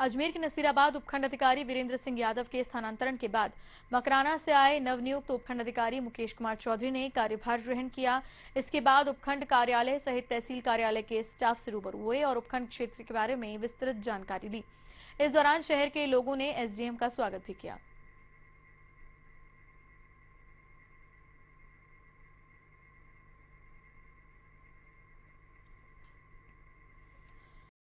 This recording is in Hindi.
अजमेर के नसीराबाद उपखंड अधिकारी वीरेंद्र सिंह यादव के स्थानांतरण के बाद मकराना से आए नवनियुक्त उपखंड अधिकारी मुकेश कुमार चौधरी ने कार्यभार ग्रहण किया इसके बाद उपखंड कार्यालय सहित तहसील कार्यालय के स्टाफ से रूबरू हुए और उपखंड क्षेत्र के बारे में विस्तृत जानकारी ली इस दौरान शहर के लोगों ने एसडीएम का स्वागत भी किया